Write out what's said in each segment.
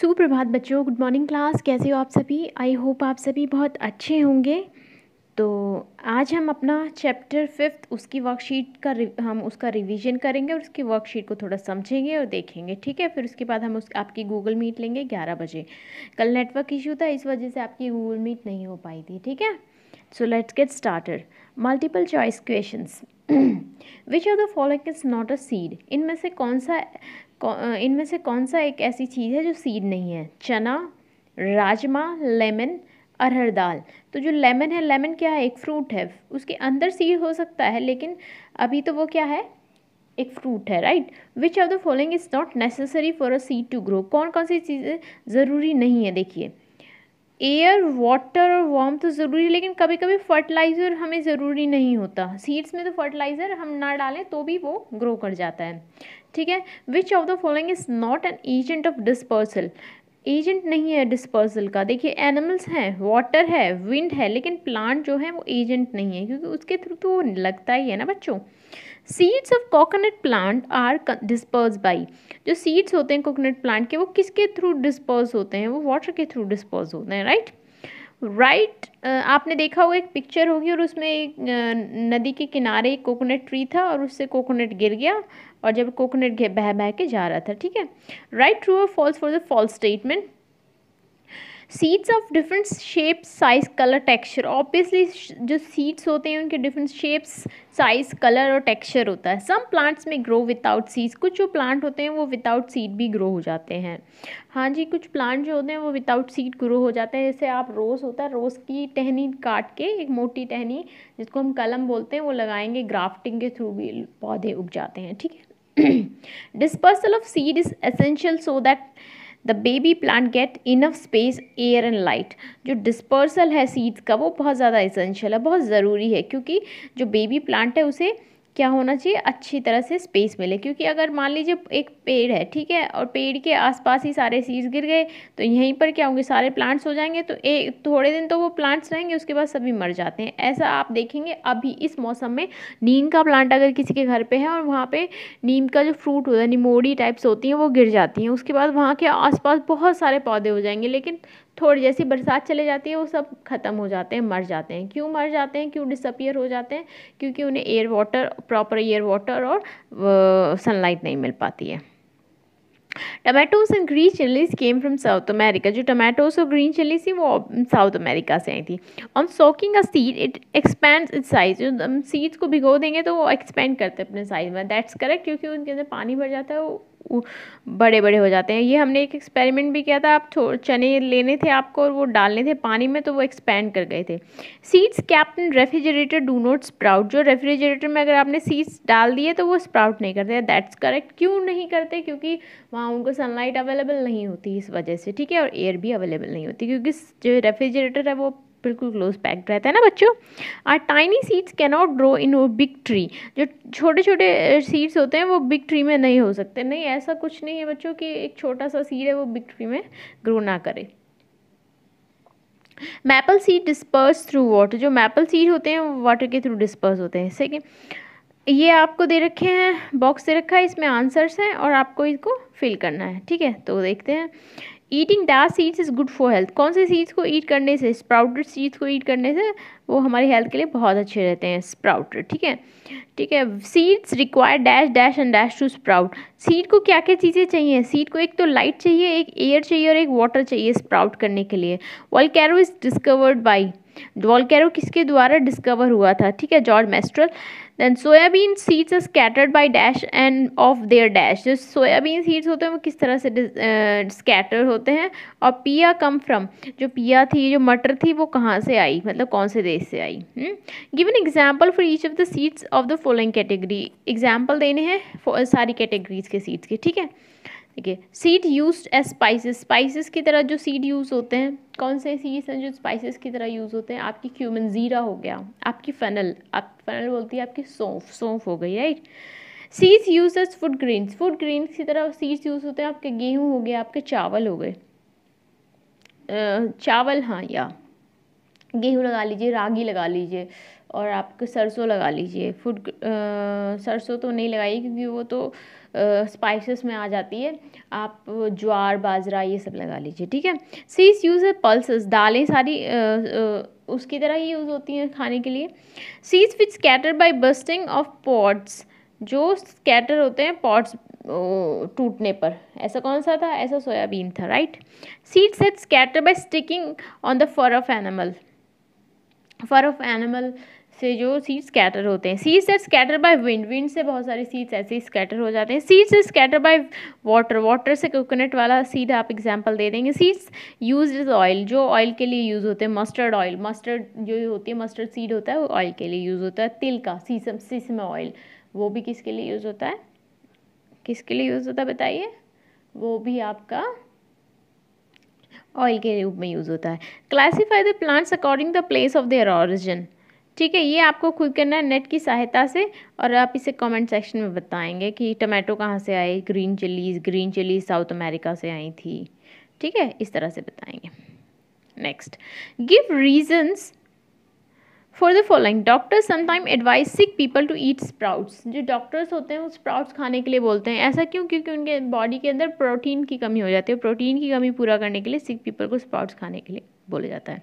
सुप्रभात बच्चों good morning class कैसे हो आप सभी आई होप आप सभी बहुत अच्छे होंगे तो आज हम अपना चैप्टर फिफ्थ उसकी वर्कशीट का हम उसका रिवीजन करेंगे और उसकी वर्कशीट को थोड़ा समझेंगे और देखेंगे ठीक है फिर उसके बाद हम उस आपकी गूगल मीट लेंगे ग्यारह बजे कल नेटवर्क इशू था इस वजह से आपकी गूगल मीट नहीं हो पाई थी ठीक है so let's get started multiple choice question which are the following is not a seed इनमें से कौन सा इनमें से कौन सा एक ऐसी चीज़ है जो सीड नहीं है चना राजमा लेमन अरहर दाल तो जो लेमन है लेमन क्या है एक फ्रूट है उसके अंदर सीड हो सकता है लेकिन अभी तो वो क्या है एक फ्रूट है right which of the following is not necessary for a seed to grow कौन कौन सी चीज़ें ज़रूरी नहीं है देखिए एयर वाटर और वॉम तो ज़रूरी है लेकिन कभी कभी फर्टिलाइज़र हमें ज़रूरी नहीं होता सीड्स में तो फर्टिलाइज़र हम ना डालें तो भी वो ग्रो कर जाता है ठीक है which of the following is not an agent of dispersal agent नहीं है डिस्पर्सल का देखिए एनिमल्स हैं वाटर है विंड है लेकिन प्लांट जो है वो एजेंट नहीं है क्योंकि उसके थ्रू तो लगता ही है ना बच्चों seeds of coconut plant are disperse by जो सीड्स होते हैं कोकोनट प्लांट के वो किसके थ्रू डिस्पर्स होते हैं वो वाटर के थ्रू डिस्पर्स होते हैं राइट राइट आपने देखा होगा एक पिक्चर होगी और उसमें एक नदी के किनारे एक कोकोनट ट्री था और उससे कोकोनट गिर गया और जब कोकोनट बह बह के जा रहा था ठीक है राइट ट्रू और false for the false statement seeds of different shapes size colour texture obviously जो सीड्स होते हैं उनके डिफरेंट शेप्स साइज कलर और टेक्सचर होता है सम प्लांट्स में ग्रो विदाउट सीड्स कुछ जो प्लांट होते हैं वो विदाउट सीड भी ग्रो हो जाते हैं हाँ जी कुछ प्लांट जो होते हैं वो विदाउट सीड ग्रो हो जाते हैं जैसे आप रोज़ होता है रोज़ की टहनी काट के एक मोटी टहनी जिसको हम कलम बोलते हैं वो लगाएंगे ग्राफ्टिंग के थ्रू भी पौधे उग जाते हैं ठीक है dispersal of seed is essential so that the baby plant get enough space air and light जो डिस्पर्सल है सीड्स का वो बहुत ज़्यादा इसेंशियल है बहुत ज़रूरी है क्योंकि जो बेबी प्लांट है उसे क्या होना चाहिए अच्छी तरह से स्पेस मिले क्योंकि अगर मान लीजिए एक पेड़ है ठीक है और पेड़ के आसपास ही सारे सीड्स गिर गए तो यहीं पर क्या होंगे सारे प्लांट्स हो जाएंगे तो एक थोड़े दिन तो वो प्लांट्स रहेंगे उसके बाद सभी मर जाते हैं ऐसा आप देखेंगे अभी इस मौसम में नीम का प्लांट अगर किसी के घर पर है और वहाँ पर नीम का जो फ्रूट होता है निमोड़ी टाइप्स होती हैं वो गिर जाती हैं उसके बाद वहाँ के आसपास बहुत सारे पौधे हो जाएंगे लेकिन थोड़ी जैसी बरसात चले जाती है वो सब ख़त्म हो जाते हैं मर जाते हैं क्यों मर जाते हैं क्यों डिसअपियर हो जाते हैं क्योंकि उन्हें air water proper air water और सनलाइट नहीं मिल पाती है tomatoes and green chillies came from South America जो टमाटोज और ग्रीन चिल्लीज थी वो साउथ अमेरिका से आई थी on soaking a seed it expand it size जो सीड्स को भिगो देंगे तो वो एक्सपेंड करते हैं अपने साइज में दैट्स करेक्ट क्योंकि उनके अंदर पानी भर जाता है वो बड़े बड़े हो जाते हैं ये हमने एक एक्सपेरिमेंट भी किया था आप चने लेने थे आपको और वो डालने थे पानी में तो वो एक्सपेंड कर गए थे seeds kept in refrigerator do not sprout जो रेफ्रिजरेटर में अगर आपने सीड्स डाल दिए तो वो स्प्राउट नहीं करते दैट्स करेक्ट क्यों नहीं करते क्योंकि वहाँ उनको सनलाइट अवेलेबल नहीं होती इस वजह से ठीक है और एयर भी अवेलेबल नहीं होती क्योंकि जो रेफ्रिजरेटर है वो बिल्कुल क्लोज पैक्ड रहता है ना बच्चों are tiny seeds can not grow into big tree जो छोटे छोटे सीड्स होते हैं वो बिग ट्री में नहीं हो सकते नहीं ऐसा कुछ नहीं है बच्चों कि एक छोटा सा सीड है वो बिग ट्री में ग्रो ना करे maple seed disperse through water जो मैपल सीड होते हैं वो वाटर के थ्रू डिस्पर्स होते हैं सेकेंड ये आपको दे रखे हैं बॉक्स दे रखा है इसमें आंसर्स हैं और आपको इसको फिल करना है ठीक है तो देखते हैं eating dark seeds is good for health कौन से सीड्स को ईट करने से स्प्राउटेड सीड्स को ईट करने से वो हमारी हेल्थ के लिए बहुत अच्छे रहते हैं स्प्राउटेड ठीक है ठीक है seeds require dash dash and dash to sprout seed को क्या क्या चीज़ें चाहिए सीड को एक तो लाइट चाहिए एक एयर चाहिए और एक वाटर चाहिए स्प्राउट करने के लिए Velcro is discovered by whom किसके द्वारा डिस्कवर हुआ था ठीक है George Mestral then soybean seeds are scattered by dash and of their dash जो सोयाबीन सीड्स होते हैं वो किस तरह से स्कैटर होते हैं और पिया कम फ्रॉम जो पिया थी जो मटर थी वो कहाँ से आई मतलब कौन से देश से आई give an example for each of the seeds of the following category example देने हैं सारी कैटेगरीज के सीड्स के ठीक है ठीक है seed use as spices spices की तरह जो सीड यूज़ होते हैं कौन से सीड्स हैं जो स्पाइसिस की तरह यूज़ होते हैं आपकी क्यूमन ज़ीरा हो गया आपकी फ़नल आप फ़नल बोलती है आपकी सौंफ सौंफ हो गई right seeds use as food greens food greens की तरह सीड्स यूज़ होते हैं आपके गेहूँ हो गया आपके चावल हो गए चावल हाँ या गेहूँ लगा लीजिए रागी लगा लीजिए और आप सरसों लगा लीजिए फूड सरसों तो नहीं लगाइए क्योंकि वो तो स्पाइसेस में आ जाती है आप ज्वार बाजरा ये सब लगा लीजिए ठीक है सीस यूज़ है पल्सेस दालें सारी आ, आ, उसकी तरह ही यूज़ होती हैं खाने के लिए सीस which scatter by bursting of pods जो स्कैटर होते हैं पॉट्स टूटने पर ऐसा कौन सा था ऐसा सोयाबीन था right seeds had scatter by sticking on the fur of animal fur of animal से जो सीड्स स्कैटर होते हैं seeds are scatter by wind wind से बहुत सारे सीड्स ऐसे ही स्कैटर हो जाते हैं seeds are scatter by water water से कोकोनट वाला सीड आप एग्जांपल दे देंगे सीड्स यूज इज ऑयल जो ऑयल के लिए यूज़ होते हैं मस्टर्ड ऑयल मस्टर्ड जो होती है मस्टर्ड सीड होता है वो ऑयल के लिए यूज़ होता है तिल का सीसम सीसम ऑयल वो भी किसके लिए यूज़ होता है किसके लिए यूज़ होता है बताइए वो भी आपका ऑयल के रूप में यूज़ होता है classify the plants according the place of their origin ठीक है ये आपको खुद करना है नेट की सहायता से और आप इसे कमेंट सेक्शन में बताएंगे कि टमाटो कहाँ से आए green chillies green chillies South America से आई थी ठीक है इस तरह से बताएंगे next give reasons for the following doctor sometime advice sick people to eat sprouts जो डॉक्टर्स होते हैं वो स्प्राउट्स खाने के लिए बोलते हैं ऐसा क्यों क्योंकि उनके बॉडी के अंदर प्रोटीन की कमी हो जाती है प्रोटीन की कमी पूरा करने के लिए सिक पीपल को स्प्राउट्स खाने के लिए बोला जाता है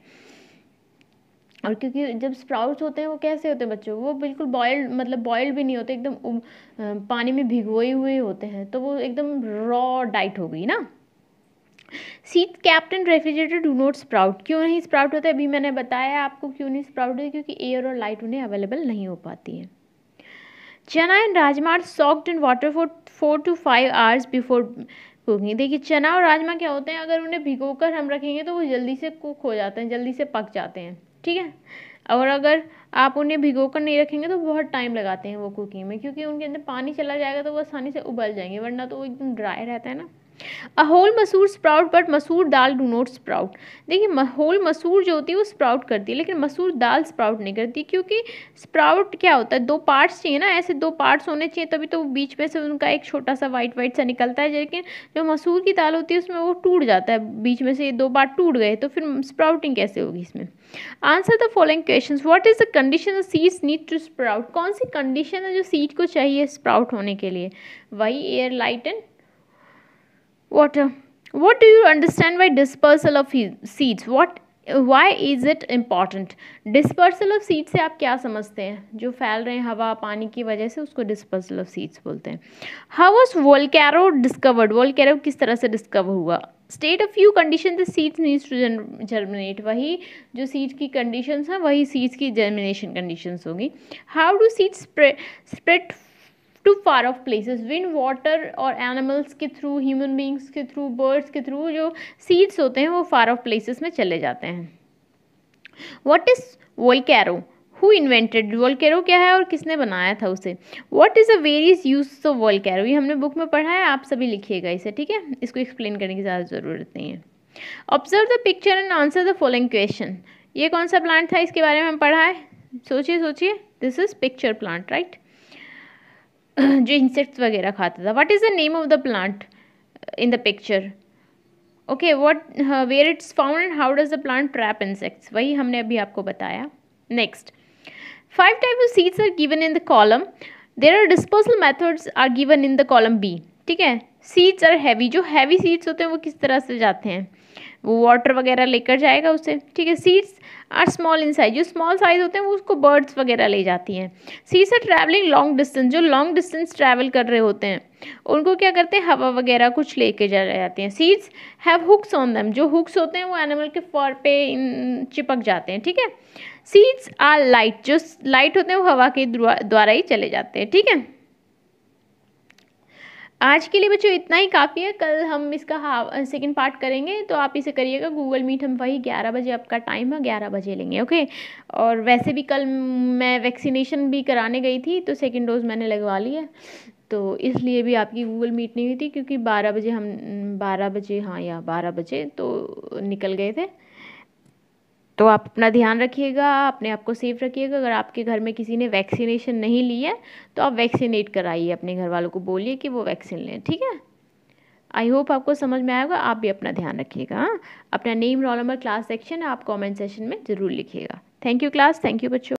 और क्योंकि जब स्प्राउट्स होते हैं वो कैसे होते हैं बच्चों वो बिल्कुल बॉयल्ड मतलब बॉयल्ड भी नहीं होते एकदम पानी में भिगोए हुए होते हैं तो वो एकदम रॉ डाइट हो गई ना seeds kept in refrigerator do not sprout क्यों नहीं स्प्राउट होते अभी मैंने बताया आपको क्यों नहीं स्प्राउट होते क्योंकि एयर और लाइट उन्हें अवेलेबल नहीं हो पाती है chana and rajma are soaked in water for four to five hours before cooking देखिए चना और राजमा क्या होते हैं अगर उन्हें भिगोकर हम रखेंगे तो वो जल्दी से कुक हो जाते हैं जल्दी से पक जाते हैं ठीक है और अगर आप उन्हें भिगो नहीं रखेंगे तो बहुत टाइम लगाते हैं वो कुकिंग में क्योंकि उनके अंदर पानी चला जाएगा तो वो आसानी से उबल जाएंगे वरना तो वो एकदम ड्राई रहता है ना a whole masoor sprout but masoor dal do not sprout देखिए होल मसूर जो होती है वो स्प्राउट करती है लेकिन मसूर दाल स्प्राउट नहीं करती क्योंकि स्प्राउट क्या होता है दो पार्ट्स चाहिए ना ऐसे दो पार्ट्स होने चाहिए तभी तो बीच में से उनका एक छोटा सा वाइट वाइट सा निकलता है लेकिन जो मसूर की दाल होती है उसमें वो टूट जाता है बीच में से ये दो पार्ट टूट गए तो फिर स्प्राउटिंग कैसे होगी इसमें answer the following question what is the condition seeds need to sprout कौन सी कंडीशन है जो सीड को चाहिए स्प्राउट होने के लिए वही air light and water what do you understand by dispersal of seeds what why is it important dispersal of seeds से आप क्या समझते हैं जो फैल रहे हैं हवा पानी की वजह से उसको dispersal of seeds बोलते हैं how was volcano discovered volcano किस तरह से discover हुआ state of few condition the seeds needs to germinate वही जो सीड्स की कंडीशंस हैं वही सीड्स की जर्मिनेशन कंडीशंस होगी how do seeds spread to far off places wind water और एनिमल्स के थ्रू ह्यूमन बींग्स के थ्रू बर्ड्स के थ्रू जो सीड्स होते हैं वो फार ऑफ प्लेसेस में चले जाते हैं what is Velcro who invented Velcro क्या है और किसने बनाया था उसे what is a various use of Velcro Velcro हमने बुक में पढ़ा है आप सभी लिखिएगा इसे ठीक है इसको एक्सप्लेन करने की ज़्यादा ज़रूरत नहीं है observe the picture and answer the following question ये कौन सा प्लांट था इसके बारे में हम पढ़ा है सोचिए सोचिए this is pitcher plant right जो इंसेक्ट्स वगैरह खाता था what is the name of the plant in the picture okay what where it's found how does the plant trap insects वही हमने अभी आपको बताया next five type of seeds are given in the column there are disposal methods are given in the column B ठीक है seeds are heavy जो heavy seeds होते हैं वो किस तरह से जाते हैं वो वाटर वगैरह लेकर जाएगा उसे ठीक है seeds are small in size जो स्मॉल साइज होते हैं वो उसको बर्ड्स वगैरह ले जाती हैं seeds are travelling long distance जो लॉन्ग डिस्टेंस ट्रैवल कर रहे होते हैं उनको क्या करते हैं हवा वगैरह कुछ लेके जा जाते हैं सीड्स हैव हुक्स ऑन दम जो हुक्स होते हैं वो एनिमल के फॉर पे इन चिपक जाते हैं ठीक है सीड्स आर लाइट जो लाइट होते हैं वो हवा के द्वारा ही चले जाते हैं ठीक है आज के लिए बच्चों इतना ही काफ़ी है कल हम इसका हा सेकेंड पार्ट करेंगे तो आप इसे करिएगा गूगल मीट हम वही ग्यारह बजे आपका टाइम है ग्यारह बजे लेंगे ओके और वैसे भी कल मैं वैक्सीनेशन भी कराने गई थी तो सेकेंड डोज मैंने लगवा ली है तो इसलिए भी आपकी गूगल मीट नहीं हुई थी क्योंकि बारह बजे हम बारह बजे हाँ या बारह बजे तो निकल गए थे तो आप अपना ध्यान रखिएगा अपने आप को सेफ रखिएगा अगर आपके घर में किसी ने वैक्सीनेशन नहीं ली है तो आप वैक्सीनेट कराइए अपने घर वालों को बोलिए कि वो वैक्सीन लें ठीक है आई होप आपको समझ में आएगा आप भी अपना ध्यान रखिएगा हाँ अपना name roll number class section आप कमेंट सेशन में ज़रूर लिखिएगा thank you class thank you बच्चों